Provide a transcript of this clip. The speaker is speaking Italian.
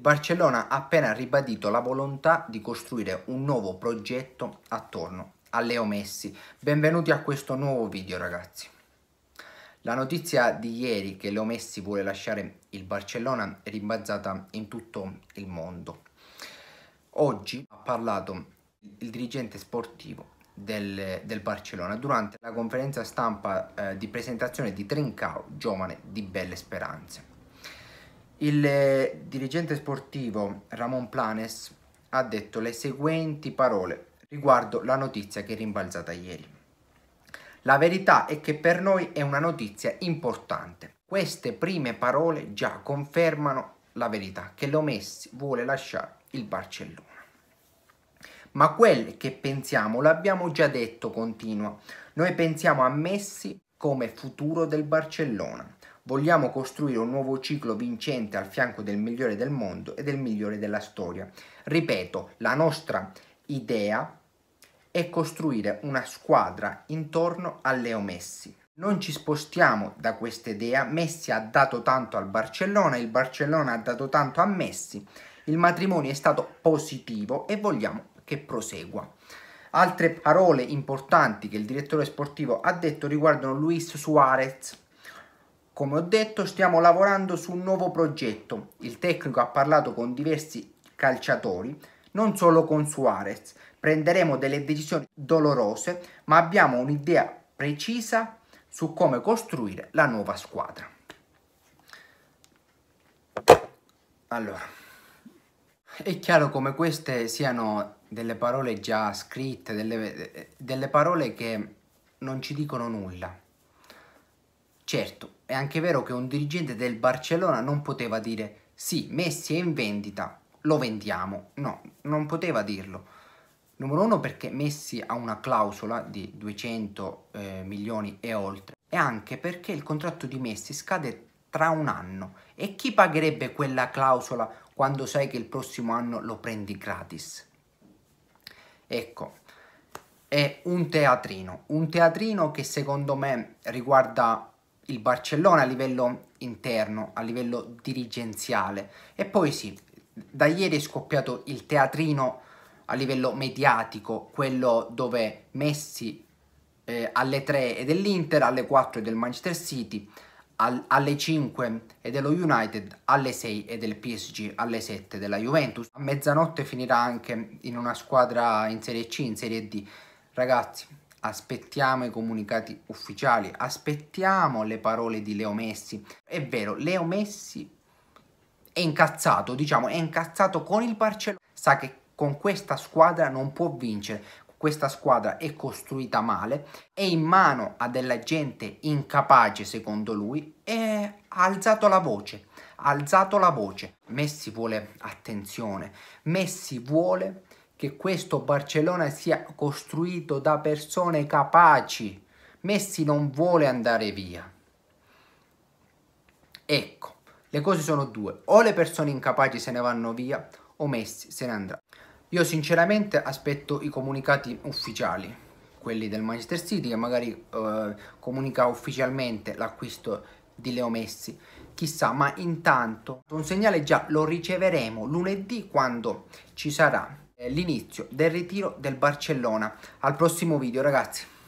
Barcellona ha appena ribadito la volontà di costruire un nuovo progetto attorno a Leo Messi. Benvenuti a questo nuovo video ragazzi. La notizia di ieri che Leo Messi vuole lasciare il Barcellona è rimbalzata in tutto il mondo. Oggi ha parlato il dirigente sportivo del, del Barcellona durante la conferenza stampa eh, di presentazione di Trincao, giovane di belle speranze. Il eh, dirigente sportivo Ramon Planes ha detto le seguenti parole riguardo la notizia che è rimbalzata ieri. La verità è che per noi è una notizia importante. Queste prime parole già confermano la verità, che lo Messi vuole lasciare il Barcellona. Ma quel che pensiamo l'abbiamo già detto, continua. Noi pensiamo a Messi come futuro del Barcellona. Vogliamo costruire un nuovo ciclo vincente al fianco del migliore del mondo e del migliore della storia. Ripeto, la nostra idea è costruire una squadra intorno a Leo Messi. Non ci spostiamo da questa idea, Messi ha dato tanto al Barcellona, il Barcellona ha dato tanto a Messi, il matrimonio è stato positivo e vogliamo che prosegua. Altre parole importanti che il direttore sportivo ha detto riguardano Luis Suarez, come ho detto stiamo lavorando su un nuovo progetto, il tecnico ha parlato con diversi calciatori, non solo con Suarez, prenderemo delle decisioni dolorose ma abbiamo un'idea precisa su come costruire la nuova squadra. Allora, è chiaro come queste siano delle parole già scritte, delle, delle parole che non ci dicono nulla. Certo, è anche vero che un dirigente del Barcellona non poteva dire sì, Messi è in vendita, lo vendiamo. No, non poteva dirlo. Numero uno perché Messi ha una clausola di 200 eh, milioni e oltre e anche perché il contratto di Messi scade tra un anno e chi pagherebbe quella clausola quando sai che il prossimo anno lo prendi gratis? Ecco, è un teatrino, un teatrino che secondo me riguarda il Barcellona a livello interno, a livello dirigenziale. E poi sì, da ieri è scoppiato il teatrino a livello mediatico, quello dove Messi eh, alle 3 è dell'Inter, alle 4 è del Manchester City, al, alle 5 è dello United, alle 6 è del PSG, alle 7 della Juventus. A mezzanotte finirà anche in una squadra in Serie C, in Serie D. Ragazzi, aspettiamo i comunicati ufficiali, aspettiamo le parole di Leo Messi. È vero, Leo Messi è incazzato, diciamo, è incazzato con il Barcellona, sa che con questa squadra non può vincere, questa squadra è costruita male, è in mano a della gente incapace secondo lui e ha alzato la voce, ha alzato la voce. Messi vuole attenzione, Messi vuole che questo Barcellona sia costruito da persone capaci. Messi non vuole andare via. Ecco, le cose sono due. O le persone incapaci se ne vanno via o Messi se ne andrà. Io sinceramente aspetto i comunicati ufficiali, quelli del Manchester City che magari eh, comunica ufficialmente l'acquisto di Leo Messi. Chissà, ma intanto un segnale già lo riceveremo lunedì quando ci sarà l'inizio del ritiro del Barcellona. Al prossimo video ragazzi.